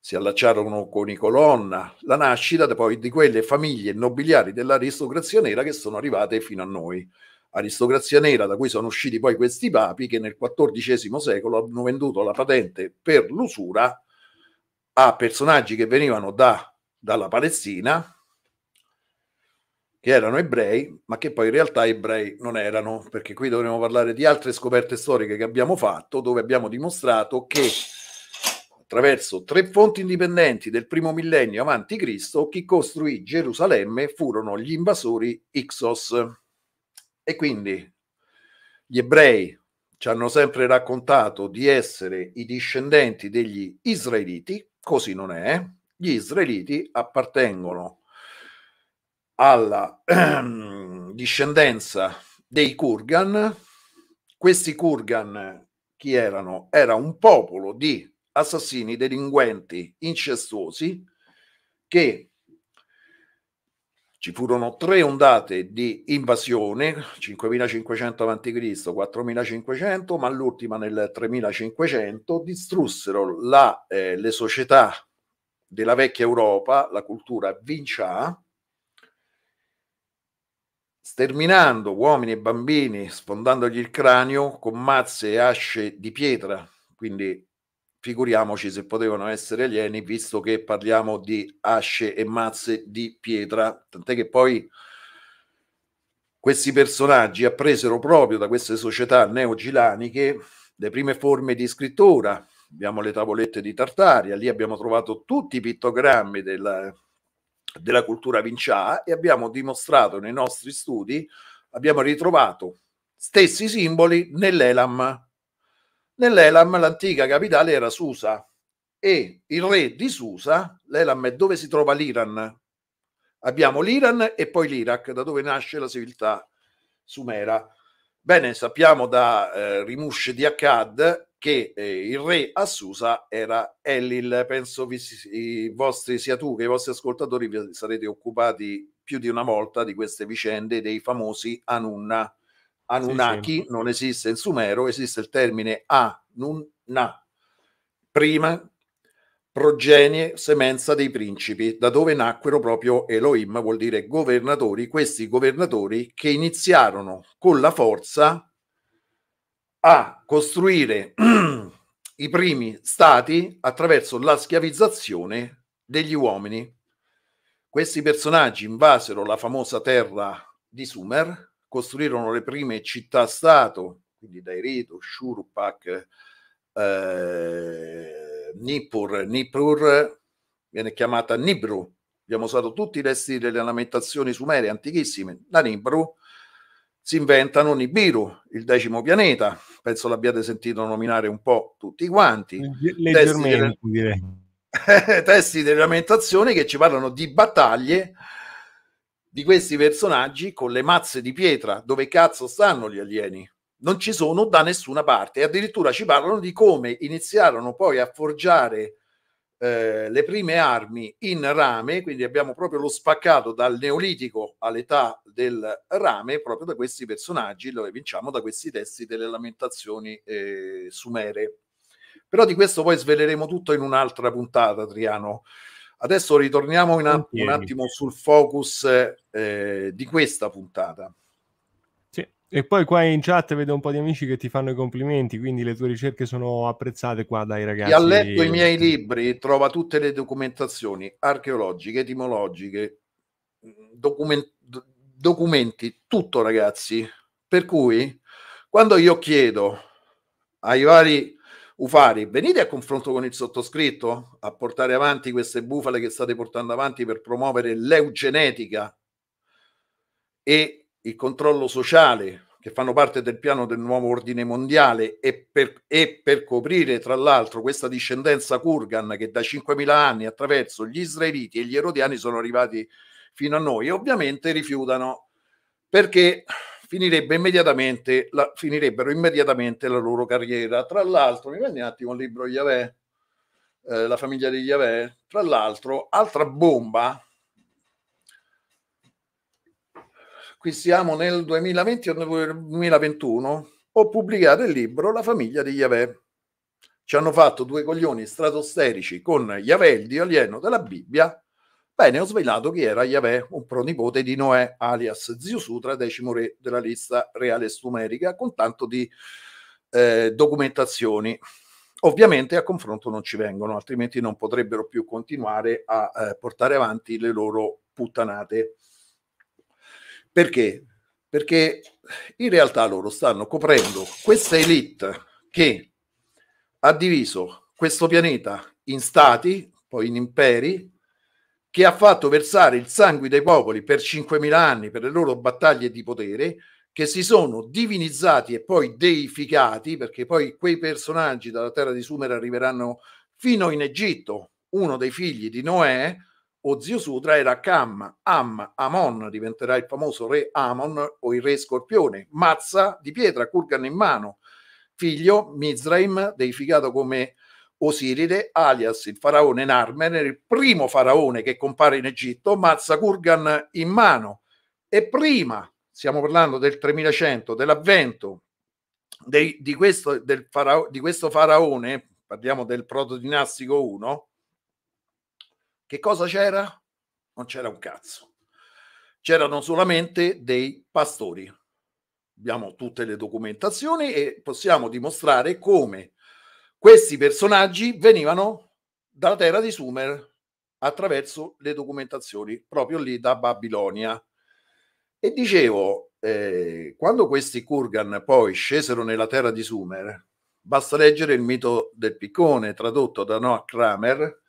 Si allacciarono con i colonna la nascita poi di quelle famiglie nobiliari dell'aristocrazia nera che sono arrivate fino a noi. Aristocrazia nera da cui sono usciti poi questi papi che nel XIV secolo hanno venduto la patente per l'usura a personaggi che venivano da, dalla Palestina, che erano ebrei, ma che poi in realtà ebrei non erano, perché qui dovremmo parlare di altre scoperte storiche che abbiamo fatto, dove abbiamo dimostrato che attraverso tre fonti indipendenti del primo millennio avanti Cristo, chi costruì Gerusalemme furono gli invasori Ixos. E quindi gli ebrei ci hanno sempre raccontato di essere i discendenti degli israeliti, così non è, gli israeliti appartengono alla ehm, discendenza dei Kurgan. Questi Kurgan chi erano? Era un popolo di assassini, delinquenti, incestuosi che ci furono tre ondate di invasione, 5500 a.C., 4500, ma l'ultima nel 3500, distrussero la, eh, le società della vecchia Europa, la cultura vincià, sterminando uomini e bambini, sfondandogli il cranio con mazze e asce di pietra. Quindi figuriamoci se potevano essere alieni, visto che parliamo di asce e mazze di pietra, tant'è che poi questi personaggi appresero proprio da queste società neogilaniche le prime forme di scrittura. Abbiamo le tavolette di Tartaria, lì abbiamo trovato tutti i pittogrammi del, della cultura vincià e abbiamo dimostrato nei nostri studi, abbiamo ritrovato stessi simboli nell'Elam. Nell'Elam l'antica capitale era Susa e il re di Susa, l'Elam è dove si trova l'Iran. Abbiamo l'Iran e poi l'Iraq, da dove nasce la civiltà sumera. Bene, sappiamo da eh, Rimush di Akkad che eh, il re a Susa era Elil. Penso vi, i vostri, sia tu che i vostri ascoltatori vi sarete occupati più di una volta di queste vicende dei famosi Anunna. Anunnaki sì, sì. non esiste in sumero, esiste il termine Anunna, prima progenie, semenza dei principi, da dove nacquero proprio Elohim, vuol dire governatori, questi governatori che iniziarono con la forza a costruire i primi stati attraverso la schiavizzazione degli uomini. Questi personaggi invasero la famosa terra di Sumer, costruirono le prime città-stato, quindi Dairito, Shurupak, eh, Nippur, Nippur viene chiamata Nibru. Abbiamo usato tutti i resti delle lamentazioni sumerie antichissime. Da Nibru si inventano Nibiru, il decimo pianeta, penso l'abbiate sentito nominare un po' tutti quanti. Eh, Leggermente, testi di, testi di lamentazione che ci parlano di battaglie di questi personaggi con le mazze di pietra. Dove cazzo stanno gli alieni? Non ci sono da nessuna parte. E addirittura ci parlano di come iniziarono poi a forgiare eh, le prime armi in rame, quindi abbiamo proprio lo spaccato dal neolitico all'età del rame, proprio da questi personaggi, lo vinciamo da questi testi delle lamentazioni eh, sumere. Però di questo poi sveleremo tutto in un'altra puntata, Triano. Adesso ritorniamo un, un attimo sul focus eh, di questa puntata. E poi qua in chat vedo un po' di amici che ti fanno i complimenti, quindi le tue ricerche sono apprezzate qua dai ragazzi. Chi ha letto i miei libri trova tutte le documentazioni archeologiche, etimologiche, document- documenti, tutto ragazzi. Per cui quando io chiedo ai vari Ufari, venite a confronto con il sottoscritto a portare avanti queste bufale che state portando avanti per promuovere l'eugenetica e il controllo sociale che fanno parte del piano del nuovo ordine mondiale e per, e per coprire tra l'altro questa discendenza Kurgan che da 5.000 anni attraverso gli israeliti e gli erodiani sono arrivati fino a noi ovviamente rifiutano perché finirebbe immediatamente la, finirebbero immediatamente la loro carriera. Tra l'altro, mi prendi un attimo il libro Yahweh, eh, la famiglia di Yahweh, tra l'altro, altra bomba qui siamo nel 2020 o nel 2021, ho pubblicato il libro La famiglia di Yahweh. Ci hanno fatto due coglioni stratosferici con Yahweh, il dio alieno della Bibbia. Bene, ho svelato chi era Yahweh, un pronipote di Noè, alias Zio Sutra, decimo re della lista reale stumerica, con tanto di eh, documentazioni. Ovviamente a confronto non ci vengono, altrimenti non potrebbero più continuare a eh, portare avanti le loro puttanate. Perché? Perché in realtà loro stanno coprendo questa elite che ha diviso questo pianeta in stati, poi in imperi, che ha fatto versare il sangue dei popoli per 5.000 anni per le loro battaglie di potere, che si sono divinizzati e poi deificati, perché poi quei personaggi dalla terra di Sumer arriveranno fino in Egitto, uno dei figli di Noè, o zio Sutra era Cam, Am, Amon, diventerà il famoso re Amon o il re scorpione, Mazza di pietra, Kurgan in mano, figlio Mizraim, deificato come Osiride, alias il faraone Narmen, il primo faraone che compare in Egitto, Mazza Kurgan in mano. E prima, stiamo parlando del 3100, dell'avvento di, di, questo, farao, di questo faraone, parliamo del protodinastico 1, che cosa c'era? Non c'era un cazzo. C'erano solamente dei pastori. Abbiamo tutte le documentazioni e possiamo dimostrare come questi personaggi venivano dalla terra di Sumer attraverso le documentazioni proprio lì da Babilonia. E dicevo, eh, quando questi Kurgan poi scesero nella terra di Sumer, basta leggere il mito del piccone tradotto da Noah Kramer,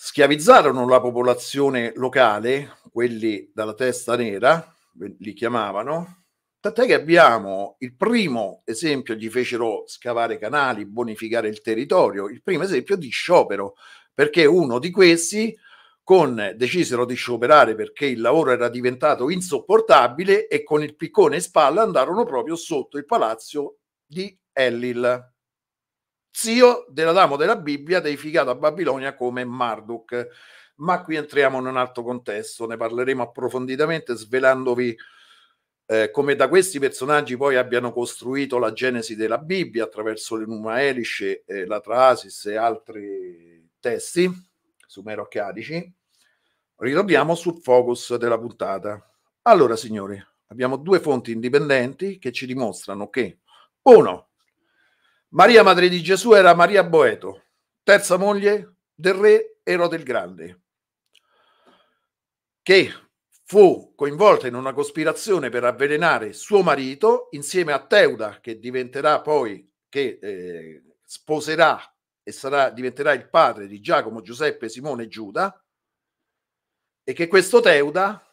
schiavizzarono la popolazione locale, quelli dalla testa nera, li chiamavano, tant'è che abbiamo il primo esempio, gli fecero scavare canali, bonificare il territorio, il primo esempio di sciopero, perché uno di questi con, decisero di scioperare perché il lavoro era diventato insopportabile e con il piccone in spalla andarono proprio sotto il palazzo di Ellil zio della dell'Adamo della Bibbia, deificato a Babilonia come Marduk. Ma qui entriamo in un altro contesto, ne parleremo approfonditamente svelandovi eh, come da questi personaggi poi abbiano costruito la genesi della Bibbia attraverso l'Enuma Elice, eh, la Trasis e altri testi sumero-acadici. Ritorniamo sul focus della puntata. Allora, signori, abbiamo due fonti indipendenti che ci dimostrano che, uno, Maria, madre di Gesù, era Maria Boeto, terza moglie del re Erode il Grande, che fu coinvolta in una cospirazione per avvelenare suo marito insieme a Teuda, che diventerà poi, che eh, sposerà e sarà, diventerà il padre di Giacomo, Giuseppe, Simone e Giuda, e che questo Teuda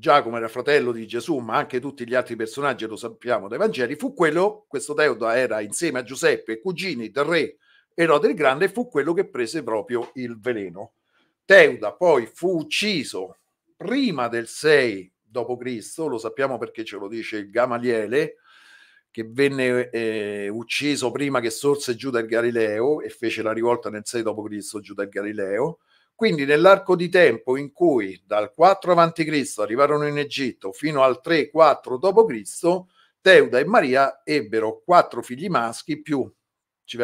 Giacomo era fratello di Gesù, ma anche tutti gli altri personaggi, lo sappiamo dai Vangeli, fu quello, questo Teoda era insieme a Giuseppe, cugini del re Erode il Grande, fu quello che prese proprio il veleno. Teuda poi fu ucciso prima del 6 d.C., lo sappiamo perché ce lo dice il Gamaliele, che venne eh, ucciso prima che sorse Giuda il Galileo e fece la rivolta nel 6 d.C. Giuda il Galileo quindi nell'arco di tempo in cui dal 4 avanti Cristo arrivarono in Egitto fino al 3-4 d.C., Teuda e Maria ebbero quattro figli maschi più, ci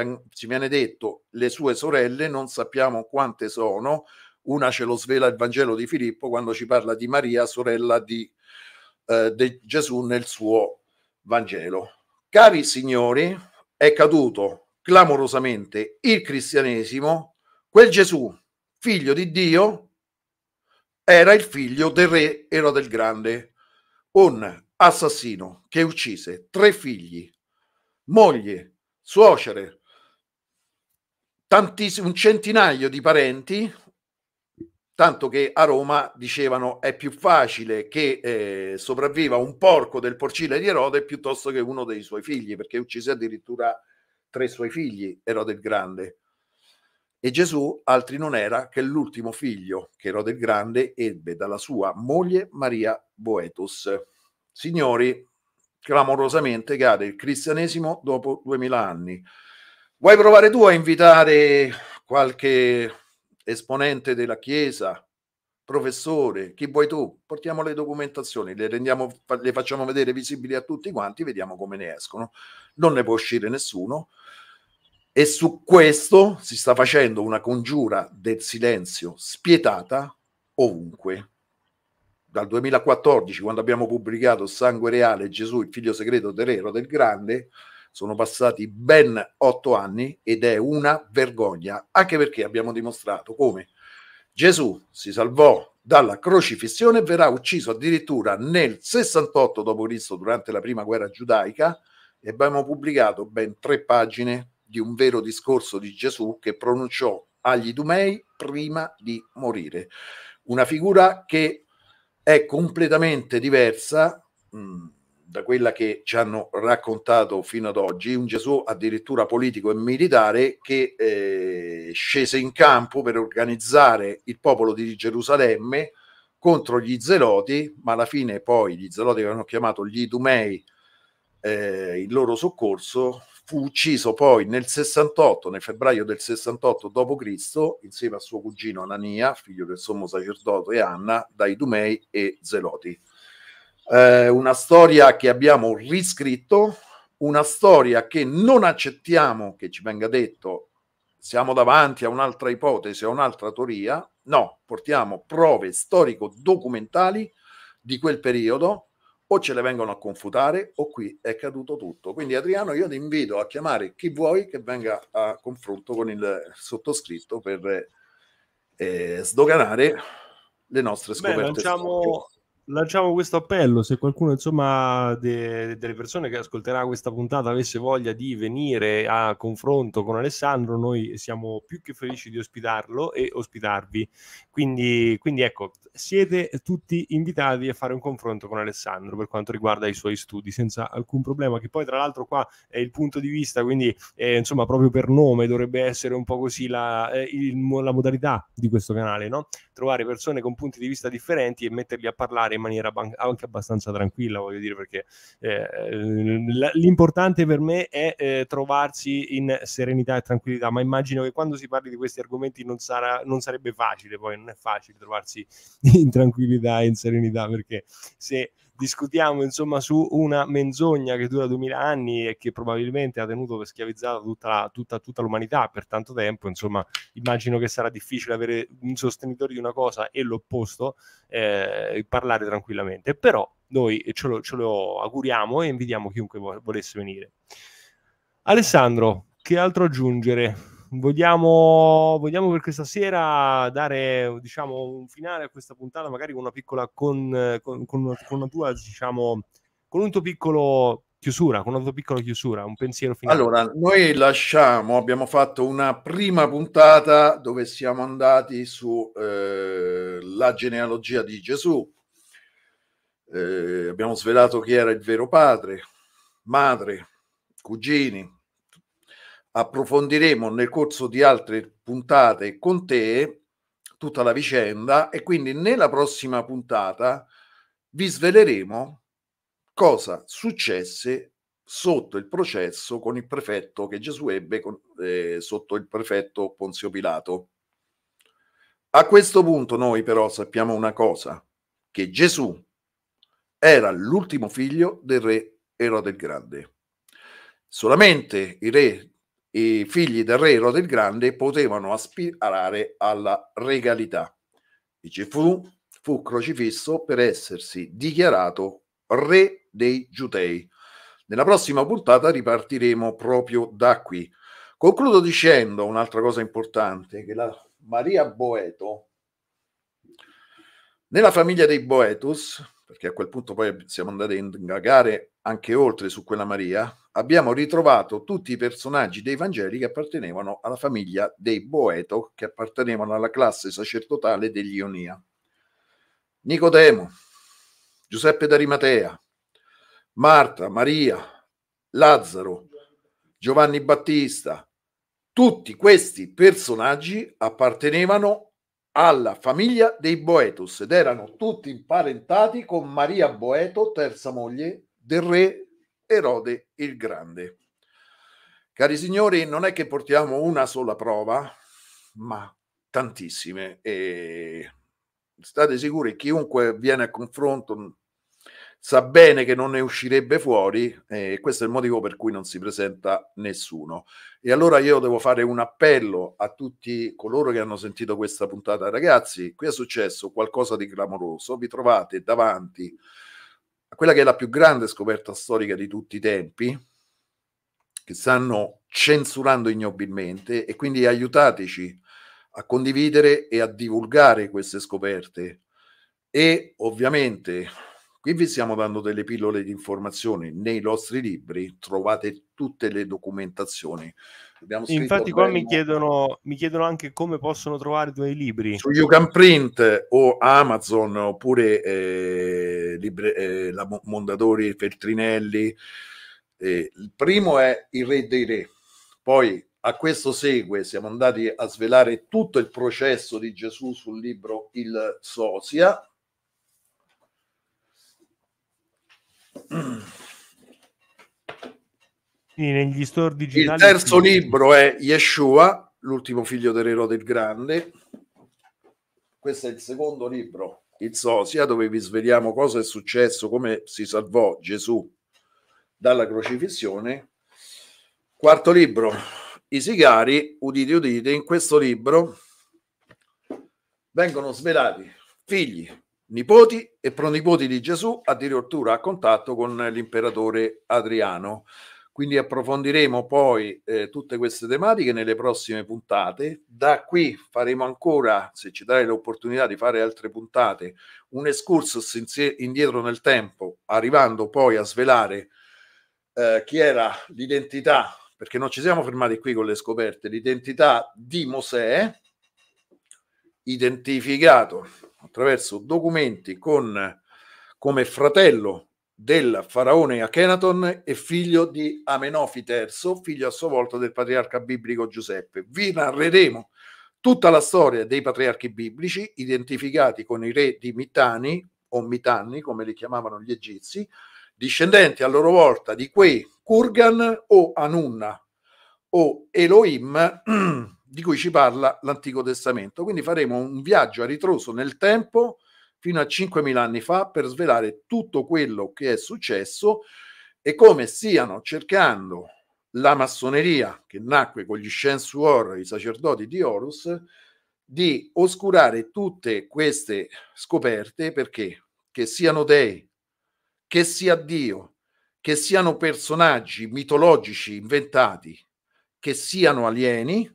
viene detto, le sue sorelle, non sappiamo quante sono, una ce lo svela il Vangelo di Filippo quando ci parla di Maria, sorella di, eh, di Gesù nel suo Vangelo. Cari signori, è caduto clamorosamente il cristianesimo, quel Gesù figlio di Dio, era il figlio del re Erode il Grande, un assassino che uccise tre figli, moglie, suocere, un centinaio di parenti, tanto che a Roma dicevano è più facile che eh, sopravviva un porco del porcile di Erode piuttosto che uno dei suoi figli, perché uccise addirittura tre suoi figli, Erode il Grande. E Gesù altri non era che l'ultimo figlio che Erode il Grande ebbe dalla sua moglie Maria Boetus. Signori, clamorosamente cade il cristianesimo dopo duemila anni. Vuoi provare tu a invitare qualche esponente della Chiesa, professore, chi vuoi tu? Portiamo le documentazioni, le, rendiamo, le facciamo vedere visibili a tutti quanti, vediamo come ne escono. Non ne può uscire nessuno e su questo si sta facendo una congiura del silenzio spietata ovunque. Dal 2014, quando abbiamo pubblicato Sangue Reale, Gesù, il figlio segreto dell'ero del Grande, sono passati ben otto anni ed è una vergogna, anche perché abbiamo dimostrato come Gesù si salvò dalla crocifissione e verrà ucciso addirittura nel 68 d.C. durante la prima guerra giudaica e abbiamo pubblicato ben tre pagine di un vero discorso di Gesù che pronunciò agli Idumei prima di morire. Una figura che è completamente diversa mh, mm, da quella che ci hanno raccontato fino ad oggi, un Gesù addirittura politico e militare che eh, scese in campo per organizzare il popolo di Gerusalemme contro gli zeloti, ma alla fine poi gli zeloti avevano chiamato gli idumei eh, in loro soccorso, fu ucciso poi nel 68, nel febbraio del 68 d.C., insieme a suo cugino Anania, figlio del sommo sacerdote e Anna, dai Dumei e Zeloti. Eh, una storia che abbiamo riscritto, una storia che non accettiamo che ci venga detto siamo davanti a un'altra ipotesi, a un'altra teoria, no, portiamo prove storico-documentali di quel periodo o ce le vengono a confutare o qui è caduto tutto. Quindi Adriano io ti invito a chiamare chi vuoi che venga a confronto con il sottoscritto per eh, sdoganare le nostre scoperte. Beh, lanciamo, lanciamo questo appello se qualcuno insomma de- delle persone che ascolterà questa puntata avesse voglia di venire a confronto con Alessandro noi siamo più che felici di ospitarlo e ospitarvi quindi, quindi ecco siete tutti invitati a fare un confronto con Alessandro per quanto riguarda i suoi studi senza alcun problema che poi tra l'altro qua è il punto di vista quindi eh, insomma proprio per nome dovrebbe essere un po' così la, eh, il, la modalità di questo canale no? trovare persone con punti di vista differenti e metterli a parlare in maniera anche abbastanza tranquilla, voglio dire, perché eh, l'importante per me è eh, trovarsi in serenità e tranquillità, ma immagino che quando si parli di questi argomenti non, sarà, non sarebbe facile, poi non è facile trovarsi in tranquillità e in serenità, perché se discutiamo insomma su una menzogna che dura 2000 anni e che probabilmente ha tenuto per schiavizzata tutta, tutta, tutta l'umanità per tanto tempo, insomma immagino che sarà difficile avere un sostenitore di una cosa e l'opposto, eh, parlare tranquillamente, però noi ce lo, ce lo auguriamo e invitiamo chiunque volesse venire. Alessandro, che altro aggiungere? Vogliamo, vogliamo, per questa sera dare diciamo, un finale a questa puntata, magari con una piccola con, con, con, una, con una tua, diciamo, con un tuo piccolo chiusura, con una tua piccola chiusura, un pensiero finale. Allora, noi lasciamo, abbiamo fatto una prima puntata dove siamo andati sulla eh, genealogia di Gesù. Eh, abbiamo svelato chi era il vero padre, madre, cugini, approfondiremo nel corso di altre puntate con te tutta la vicenda e quindi nella prossima puntata vi sveleremo cosa successe sotto il processo con il prefetto che Gesù ebbe con, eh, sotto il prefetto Ponzio Pilato. A questo punto noi però sappiamo una cosa, che Gesù era l'ultimo figlio del re Erode il Grande. Solamente i re i figli del re Erode il Grande potevano aspirare alla regalità. E fu, fu crocifisso per essersi dichiarato re dei Giudei. Nella prossima puntata ripartiremo proprio da qui. Concludo dicendo un'altra cosa importante, che la Maria Boeto, nella famiglia dei Boetus, perché a quel punto poi siamo andati a indagare anche oltre su quella Maria, abbiamo ritrovato tutti i personaggi dei Vangeli che appartenevano alla famiglia dei Boeto, che appartenevano alla classe sacerdotale degli Ionia. Nicodemo, Giuseppe d'Arimatea, Marta, Maria, Lazzaro, Giovanni Battista, tutti questi personaggi appartenevano alla famiglia dei Boetus ed erano tutti imparentati con Maria Boeto, terza moglie del re Erode il Grande. Cari signori, non è che portiamo una sola prova, ma tantissime e state sicuri chiunque viene a confronto sa bene che non ne uscirebbe fuori eh, e questo è il motivo per cui non si presenta nessuno. E allora io devo fare un appello a tutti coloro che hanno sentito questa puntata. Ragazzi, qui è successo qualcosa di clamoroso, vi trovate davanti a quella che è la più grande scoperta storica di tutti i tempi, che stanno censurando ignobilmente e quindi aiutateci a condividere e a divulgare queste scoperte. E ovviamente Qui vi stiamo dando delle pillole di informazioni. Nei nostri libri trovate tutte le documentazioni. Infatti, qua mi chiedono, mi chiedono, anche come possono trovare i tuoi libri. Su You Can Print o Amazon oppure eh, libre, eh, la Mondadori, Feltrinelli. Eh, il primo è Il Re dei Re. Poi a questo segue, siamo andati a svelare tutto il processo di Gesù sul libro Il Sosia Quindi negli store digitali. Il terzo libro è Yeshua, l'ultimo figlio dell'erode il grande. Questo è il secondo libro, il Sosia, dove vi sveliamo cosa è successo, come si salvò Gesù dalla crocifissione. Quarto libro, I sigari, udite udite, in questo libro vengono svelati figli, nipoti e pronipoti di Gesù, addirittura a contatto con l'imperatore Adriano. Quindi approfondiremo poi eh, tutte queste tematiche nelle prossime puntate. Da qui faremo ancora, se ci dai l'opportunità di fare altre puntate, un excursus indietro nel tempo, arrivando poi a svelare eh, chi era l'identità, perché non ci siamo fermati qui con le scoperte, l'identità di Mosè, identificato attraverso documenti con, come fratello del faraone Akhenaton e figlio di Amenofi III, figlio a sua volta del patriarca biblico Giuseppe. Vi narreremo tutta la storia dei patriarchi biblici identificati con i re di Mitanni o Mitanni, come li chiamavano gli egizi, discendenti a loro volta di quei Kurgan o Anunna o Elohim di cui ci parla l'Antico Testamento. Quindi faremo un viaggio a ritroso nel tempo fino a 5.000 anni fa per svelare tutto quello che è successo e come stiano cercando la massoneria, che nacque con gli Science War, i sacerdoti di Horus, di oscurare tutte queste scoperte perché che siano dei, che sia Dio, che siano personaggi mitologici inventati, che siano alieni,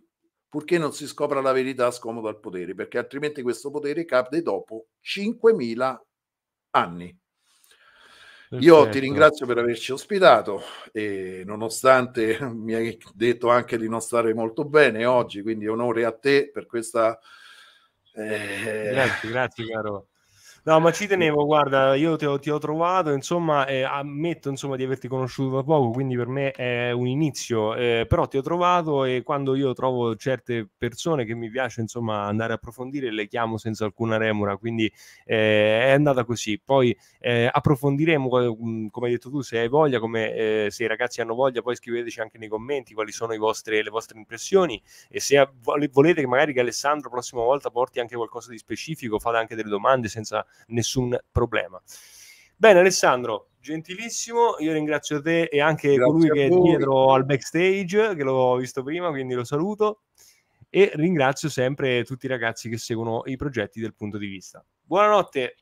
purché non si scopra la verità scomoda al potere, perché altrimenti questo potere cade dopo 5.000 anni. Perfetto. Io ti ringrazio per averci ospitato e nonostante mi hai detto anche di non stare molto bene oggi, quindi onore a te per questa... Eh... Grazie, grazie caro. No, ma ci tenevo, guarda, io te ho, ti ho trovato, insomma, eh, ammetto insomma, di averti conosciuto da poco, quindi per me è un inizio, eh, però ti ho trovato e quando io trovo certe persone che mi piace insomma, andare a approfondire le chiamo senza alcuna remora, quindi eh, è andata così. Poi eh, approfondiremo, mm, come hai detto tu, se hai voglia, come, eh, se i ragazzi hanno voglia, poi scriveteci anche nei commenti quali sono vostri, le vostre impressioni e se volete che magari che Alessandro la prossima volta porti anche qualcosa di specifico, fate anche delle domande senza nessun problema. Bene Alessandro, gentilissimo, io ringrazio te e anche Grazie colui che è dietro al backstage, che l'ho visto prima, quindi lo saluto e ringrazio sempre tutti i ragazzi che seguono i progetti del punto di vista. Buonanotte.